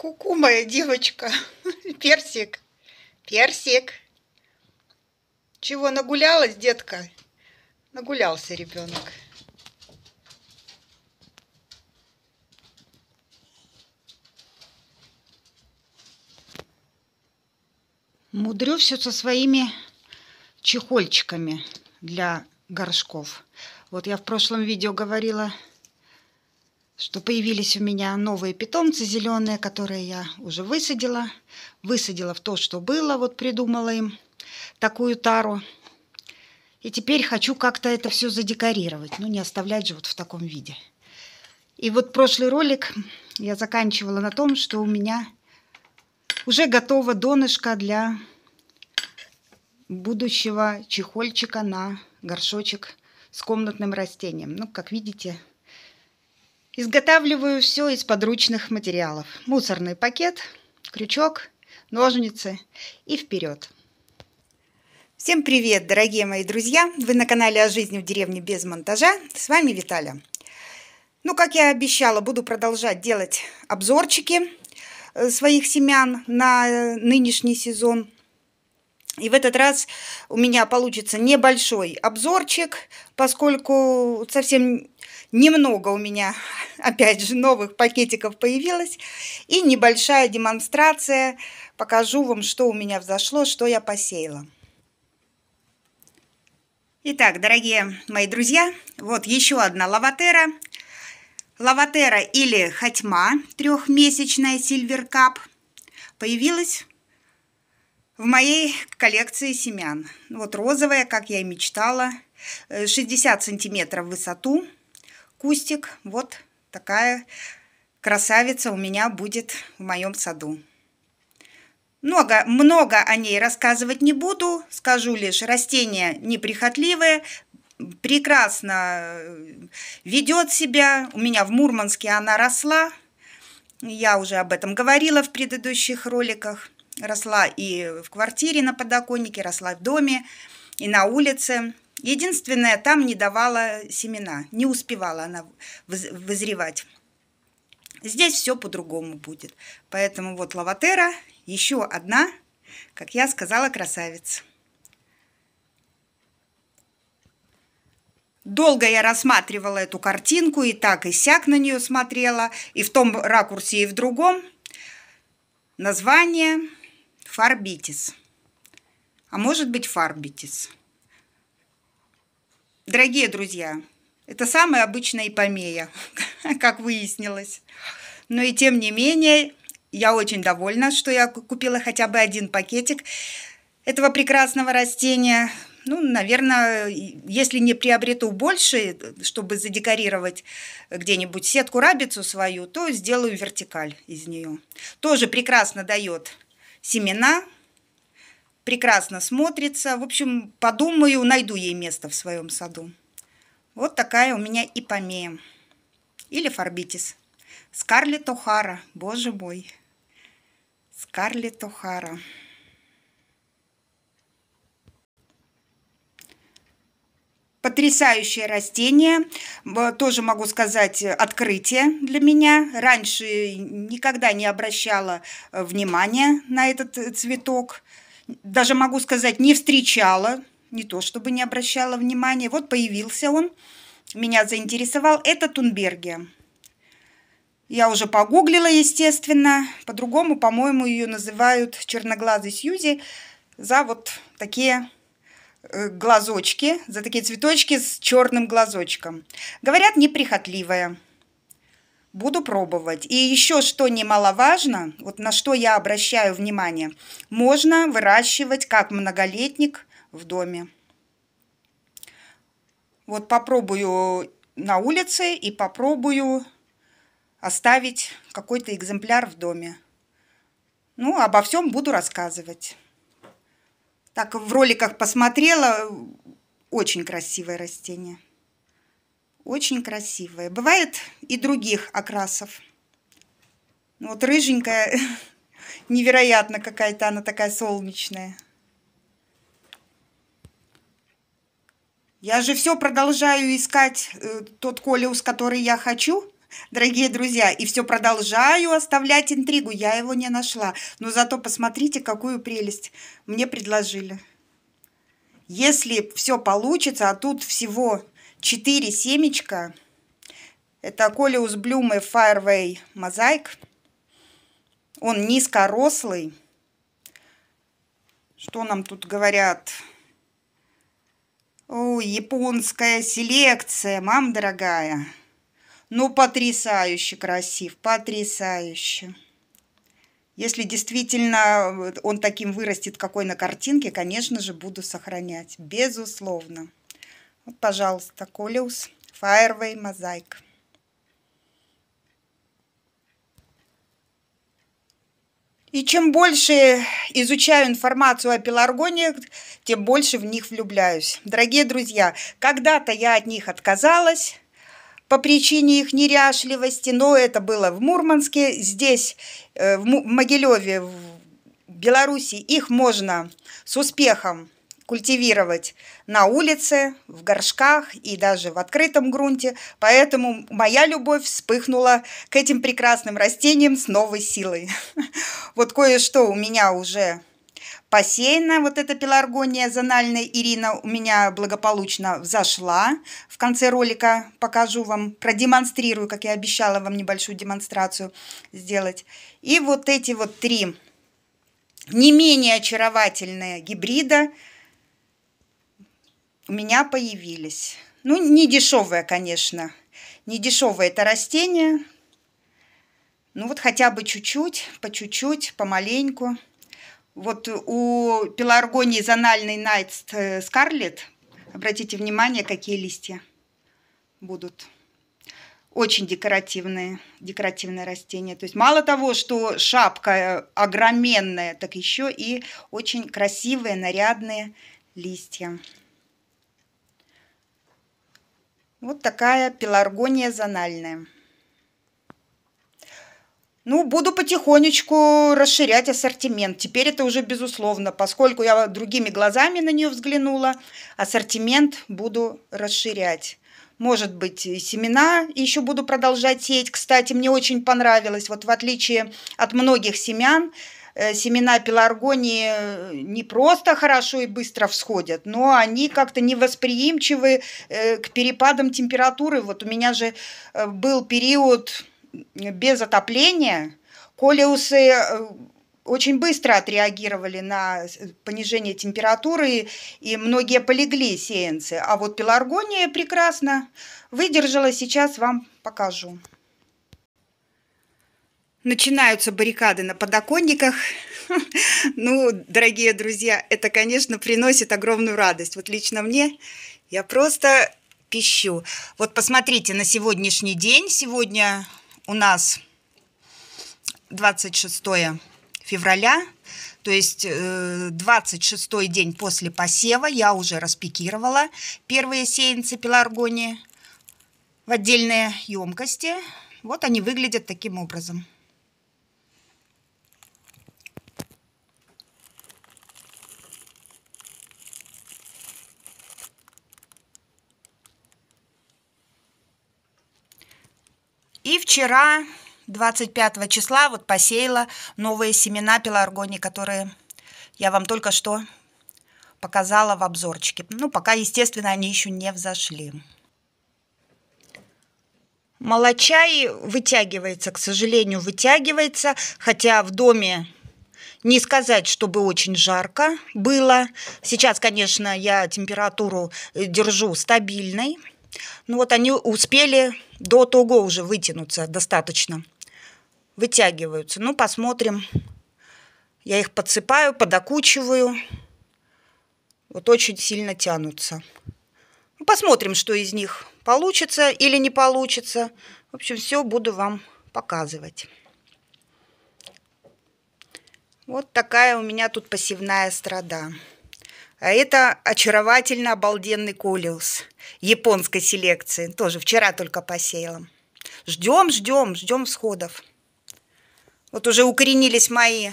Ку-ку, моя девочка. Персик, персик. Чего, нагулялась, детка? Нагулялся ребенок. Мудрю все со своими чехольчиками для горшков. Вот я в прошлом видео говорила что появились у меня новые питомцы зеленые, которые я уже высадила. Высадила в то, что было, вот придумала им такую тару. И теперь хочу как-то это все задекорировать, ну не оставлять же вот в таком виде. И вот прошлый ролик я заканчивала на том, что у меня уже готова донышко для будущего чехольчика на горшочек с комнатным растением. Ну, как видите, Изготавливаю все из подручных материалов. Мусорный пакет, крючок, ножницы и вперед. Всем привет, дорогие мои друзья! Вы на канале «О жизни в деревне без монтажа». С вами Виталя. Ну, как я обещала, буду продолжать делать обзорчики э, своих семян на э, нынешний сезон – и в этот раз у меня получится небольшой обзорчик, поскольку совсем немного у меня, опять же, новых пакетиков появилось. И небольшая демонстрация. Покажу вам, что у меня взошло, что я посеяла. Итак, дорогие мои друзья, вот еще одна лаватера. Лаватера или хотьма трехмесячная Silver Cup появилась в моей коллекции семян. Вот розовая, как я и мечтала. 60 э, сантиметров в высоту. Кустик. Вот такая красавица у меня будет в моем саду. Много, много о ней рассказывать не буду. Скажу лишь, растение неприхотливое, прекрасно э, ведет себя. У меня в Мурманске она росла. Я уже об этом говорила в предыдущих роликах росла и в квартире на подоконнике, росла в доме, и на улице. Единственное, там не давала семена, не успевала она вызревать. Здесь все по-другому будет. Поэтому вот лаватера еще одна, как я сказала, красавица. Долго я рассматривала эту картинку, и так, и сяк на нее смотрела, и в том ракурсе, и в другом. Название фарбитис. А может быть фарбитис. Дорогие друзья, это самая обычная ипомея, как выяснилось. Но и тем не менее, я очень довольна, что я купила хотя бы один пакетик этого прекрасного растения. Ну, наверное, если не приобрету больше, чтобы задекорировать где-нибудь сетку рабицу свою, то сделаю вертикаль из нее. Тоже прекрасно дает семена, прекрасно смотрится. В общем, подумаю, найду ей место в своем саду. Вот такая у меня ипомея или фарбитис, Скарлетт О'Хара, боже мой. Скарлетт О'Хара. Потрясающее растение, тоже могу сказать, открытие для меня. Раньше никогда не обращала э, внимания на этот э, цветок. Даже могу сказать, не встречала, не то чтобы не обращала внимания. Вот появился он, меня заинтересовал. Это тунбергия. Я уже погуглила, естественно. По-другому, по-моему, ее называют черноглазый Сьюзи за вот такие Э, глазочки, за такие цветочки с черным глазочком. Говорят, неприхотливая. Буду пробовать. И еще что немаловажно, вот на что я обращаю внимание, можно выращивать как многолетник в доме. Вот попробую на улице и попробую оставить какой-то экземпляр в доме. Ну, обо всем буду рассказывать. Так в роликах посмотрела, очень красивое растение. Очень красивое. Бывает и других окрасов. Ну, вот рыженькая, невероятно какая-то она такая солнечная. Я же все продолжаю искать э, тот колеус, который я хочу дорогие друзья, и все продолжаю оставлять интригу. Я его не нашла, но зато посмотрите, какую прелесть мне предложили. Если все получится, а тут всего 4 семечка, это Колеус Блюмы Fireway Мозаик. Он низкорослый. Что нам тут говорят? О, японская селекция, мам дорогая. Ну, потрясающе красив, потрясающе. Если действительно он таким вырастет, какой на картинке, конечно же, буду сохранять. Безусловно. Вот, пожалуйста, Колеус, Fireway, Мозаик. И чем больше изучаю информацию о пеларгониях, тем больше в них влюбляюсь. Дорогие друзья, когда-то я от них отказалась, по причине их неряшливости, но это было в Мурманске, здесь, э, в Могилеве, в Беларуси, их можно с успехом культивировать на улице, в горшках и даже в открытом грунте, поэтому моя любовь вспыхнула к этим прекрасным растениям с новой силой. Вот кое-что у меня уже Посеяна вот эта пеларгония зональная Ирина у меня благополучно взошла. В конце ролика покажу вам, продемонстрирую, как я обещала вам небольшую демонстрацию сделать. И вот эти вот три не менее очаровательные гибрида у меня появились. Ну, не дешевое, конечно. Не дешевое это растение. Ну вот хотя бы чуть-чуть, по чуть-чуть, помаленьку. Вот у пеларгонии зональный Найтст э, Скарлет, обратите внимание, какие листья будут. Очень декоративные, декоративные растения. То есть мало того, что шапка э, огроменная, так еще и очень красивые, нарядные листья. Вот такая пеларгония зональная. Ну, буду потихонечку расширять ассортимент. Теперь это уже безусловно, поскольку я другими глазами на нее взглянула, ассортимент буду расширять. Может быть, семена еще буду продолжать сеять. Кстати, мне очень понравилось, вот в отличие от многих семян, э, семена пеларгонии э, не просто хорошо и быстро всходят, но они как-то невосприимчивы э, к перепадам температуры. Вот у меня же был период без отопления. колиусы э, очень быстро отреагировали на понижение температуры, и многие полегли сеянцы. А вот пеларгония прекрасно выдержала, сейчас вам покажу. Начинаются баррикады на подоконниках. Ну, дорогие друзья, это, конечно, приносит огромную радость. Вот лично мне я просто пищу. Вот посмотрите на сегодняшний день. Сегодня у нас 26 февраля, то есть 26 э, день после посева я уже распикировала первые сеянцы пеларгонии в отдельные емкости. Вот они выглядят таким образом. И вчера, 25 числа, вот посеяла новые семена пеларгони, которые я вам только что показала в обзорчике. Ну, пока, естественно, они еще не взошли. Молочай вытягивается, к сожалению, вытягивается, хотя в доме не сказать, чтобы очень жарко было. Сейчас, конечно, я температуру держу стабильной. Ну вот они успели до того уже вытянуться достаточно. Вытягиваются. Ну, посмотрим. Я их подсыпаю, подокучиваю. Вот очень сильно тянутся. Ну, посмотрим, что из них получится или не получится. В общем, все буду вам показывать. Вот такая у меня тут пасевная страда. А это очаровательно обалденный колиус японской селекции. Тоже вчера только посеяла. Ждем, ждем, ждем всходов. Вот уже укоренились мои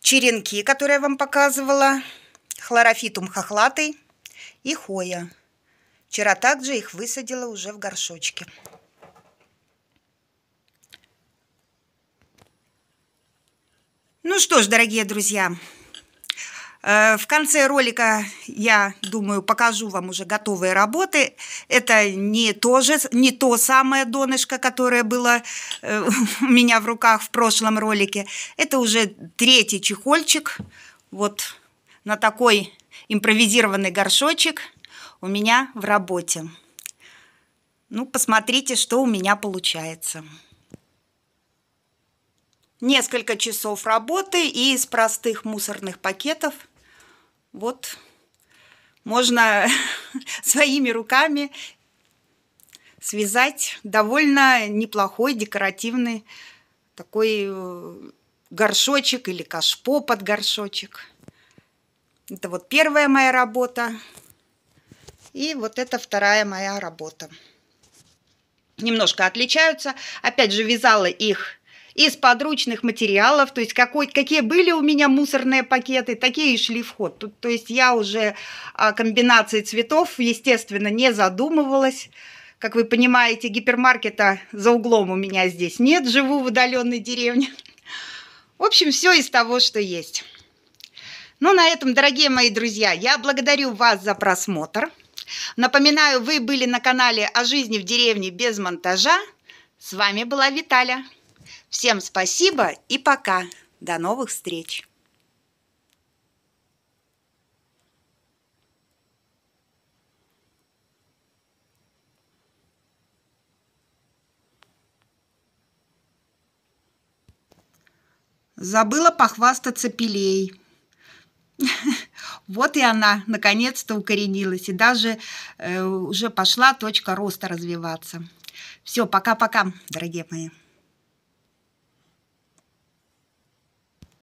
черенки, которые я вам показывала. Хлорофитум хохлатый и хоя. Вчера также их высадила уже в горшочке. Ну что ж, дорогие друзья, Э, в конце ролика я, думаю, покажу вам уже готовые работы. Это не то, же, не то самое донышко, которое было э, у меня в руках в прошлом ролике. Это уже третий чехольчик. Вот на такой импровизированный горшочек у меня в работе. Ну, посмотрите, что у меня получается. Несколько часов работы и из простых мусорных пакетов – вот можно своими руками связать довольно неплохой декоративный такой э, горшочек или кашпо под горшочек. Это вот первая моя работа. И вот это вторая моя работа. Немножко отличаются. Опять же, вязала их из подручных материалов, то есть какой, какие были у меня мусорные пакеты, такие и шли в ход. Тут, то есть я уже о а, комбинации цветов, естественно, не задумывалась. Как вы понимаете, гипермаркета за углом у меня здесь нет, живу в удаленной деревне. В общем, все из того, что есть. Ну, на этом, дорогие мои друзья, я благодарю вас за просмотр. Напоминаю, вы были на канале о жизни в деревне без монтажа. С вами была Виталя. Всем спасибо и пока. До новых встреч! Забыла похвастаться пилей. Вот и она, наконец-то укоренилась, и даже э, уже пошла точка роста развиваться. Все, пока-пока, дорогие мои.